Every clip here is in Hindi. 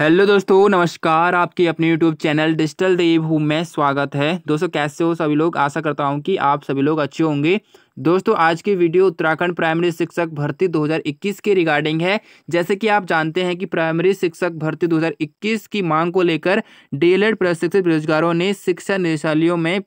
हेलो दोस्तों नमस्कार आपके अपने यूट्यूब चैनल डिजिटल देव हूँ मैं स्वागत है दोस्तों कैसे हो सभी लोग आशा करता हूँ कि आप सभी लोग अच्छे होंगे दोस्तों आज की वीडियो उत्तराखंड प्राइमरी शिक्षक भर्ती 2021 के रिगार्डिंग है जैसे कि आप जानते हैं कि प्राइमरी शिक्षक भर्ती 2021 की मांग को लेकर डीएलएड प्रशिक्षित बेरोजगारों ने शिक्षा निदेशालयों में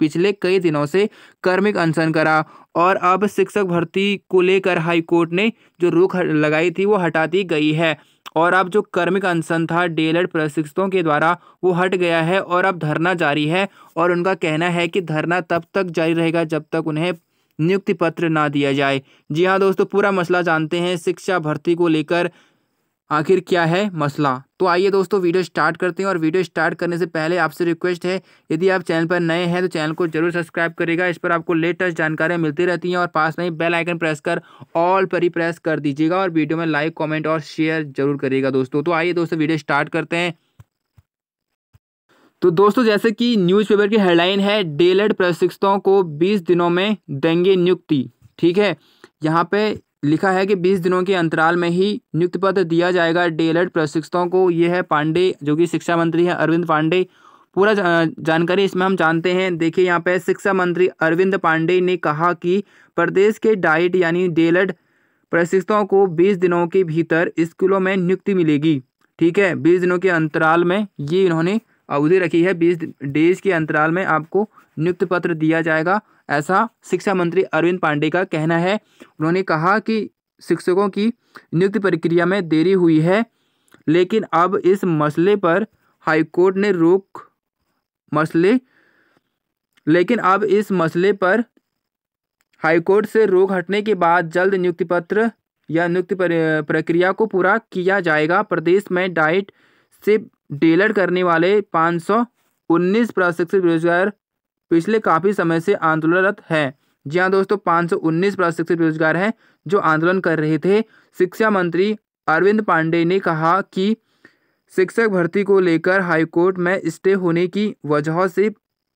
पिछले कई दिनों से कर्मिक अनशन करा और अब शिक्षक भर्ती को लेकर हाईकोर्ट ने जो रोक लगाई थी वो हटा दी गई है और अब जो कर्मिक अनशन था डेलर प्रशिक्षकों के द्वारा वो हट गया है और अब धरना जारी है और उनका कहना है कि धरना तब तक जारी रहेगा जब तक उन्हें नियुक्ति पत्र ना दिया जाए जी हाँ दोस्तों पूरा मसला जानते हैं शिक्षा भर्ती को लेकर आखिर क्या है मसला तो आइए दोस्तों वीडियो स्टार्ट करते हैं और वीडियो स्टार्ट करने से पहले आपसे रिक्वेस्ट है यदि आप चैनल पर नए हैं तो चैनल को जरूर सब्सक्राइब करेगा इस पर आपको लेटेस्ट जानकारियाँ मिलती रहती हैं और पास में ही बेल आइकन प्रेस कर ऑल पर ही प्रेस कर दीजिएगा और वीडियो में लाइक कॉमेंट और शेयर जरूर करिएगा दोस्तों तो आइए दोस्तों वीडियो स्टार्ट करते हैं तो दोस्तों जैसे कि न्यूज़पेपर की हेडलाइन है डेलेड प्रशिक्षितों को 20 दिनों में देंगे नियुक्ति ठीक है यहाँ पे लिखा है कि 20 दिनों के अंतराल में ही नियुक्त पत्र दिया जाएगा डीएलएड प्रशिक्षकों को यह है पांडे जो कि शिक्षा मंत्री हैं अरविंद पांडे पूरा जानकारी इसमें हम जानते हैं देखिए यहाँ पे शिक्षा मंत्री अरविंद पांडे ने कहा कि प्रदेश के डाइट यानी डेलड प्रशिक्षकों को 20 दिनों के भीतर स्कूलों में नियुक्ति मिलेगी ठीक है 20 दिनों के अंतराल में ये इन्होंने अवधि रखी है बीस डेज के अंतराल में आपको नियुक्त पत्र दिया जाएगा ऐसा शिक्षा मंत्री अरविंद पांडे का कहना है उन्होंने कहा कि शिक्षकों की नियुक्ति प्रक्रिया में देरी हुई है लेकिन अब इस मसले पर हाईकोर्ट ने रोक मसले लेकिन अब इस मसले पर हाईकोर्ट से रोक हटने के बाद जल्द नियुक्ति पत्र या नियुक्ति प्रक्रिया को पूरा किया जाएगा प्रदेश में डाइट से डीलर करने वाले पाँच सौ उन्नीस प्रशिक्षित बेरोजगार पिछले काफ़ी समय से आंदोलनरत हैं जी हाँ दोस्तों पाँच सौ उन्नीस प्रशिक्षित बेरोजगार हैं जो आंदोलन कर रहे थे शिक्षा मंत्री अरविंद पांडे ने कहा कि शिक्षक भर्ती को लेकर हाईकोर्ट में स्टे होने की वजह से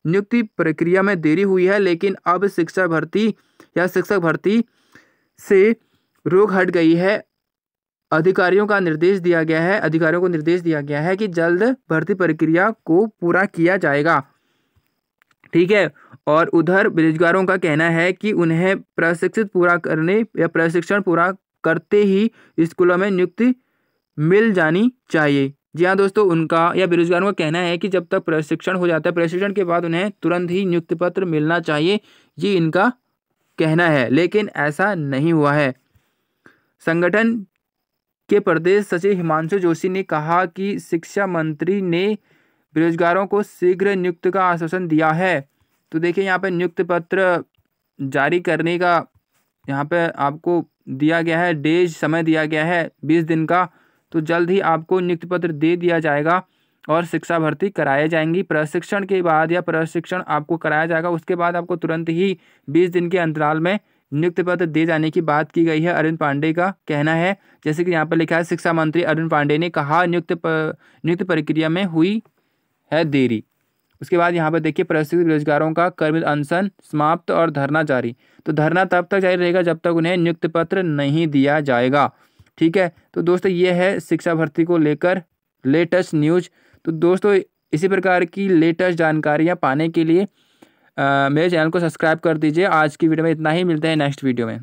नियुक्ति प्रक्रिया में देरी हुई है लेकिन अब शिक्षा भर्ती या शिक्षक भर्ती से रोक हट गई है अधिकारियों का निर्देश दिया गया है अधिकारियों को निर्देश दिया गया है कि जल्द भर्ती प्रक्रिया को पूरा किया जाएगा ठीक है और उधर बेरोजगारों का कहना है कि उन्हें प्रशिक्षित पूरा करने या प्रशिक्षण पूरा करते ही स्कूलों में नियुक्ति मिल जानी चाहिए जी हाँ दोस्तों उनका या बेरोजगारों का कहना है कि जब तक प्रशिक्षण हो जाता है प्रशिक्षण के बाद उन्हें तुरंत ही नियुक्ति पत्र मिलना चाहिए ये इनका कहना है लेकिन ऐसा नहीं हुआ है संगठन के प्रदेश सचिव हिमांशु जोशी ने कहा कि शिक्षा मंत्री ने बेरोजगारों को शीघ्र नियुक्त का आश्वासन दिया है तो देखिए यहाँ पर नियुक्त पत्र जारी करने का यहाँ पर आपको दिया गया है डेज समय दिया गया है बीस दिन का तो जल्द ही आपको नियुक्ति पत्र दे दिया जाएगा और शिक्षा भर्ती कराई जाएंगी प्रशिक्षण के बाद या प्रशिक्षण आपको कराया जाएगा उसके बाद आपको तुरंत ही बीस दिन के अंतराल में नियुक्ति पत्र दिए जाने की बात की गई है अरुण पांडे का कहना है जैसे कि यहाँ पर लिखा है शिक्षा मंत्री अरुण पांडे ने कहा नियुक्त नियुक्त प्रक्रिया में हुई है देरी उसके बाद यहाँ पर देखिए प्रशिक्षित बेरोजगारों का कर्मित अनशन समाप्त और धरना जारी तो धरना तब तक जारी रहेगा जब तक उन्हें नियुक्त पत्र नहीं दिया जाएगा ठीक है तो दोस्तों ये है शिक्षा भर्ती को लेकर लेटेस्ट न्यूज तो दोस्तों इसी प्रकार की लेटेस्ट जानकारियाँ पाने के लिए मेरे चैनल को सब्सक्राइब कर दीजिए आज की वीडियो में इतना ही मिलते हैं नेक्स्ट वीडियो में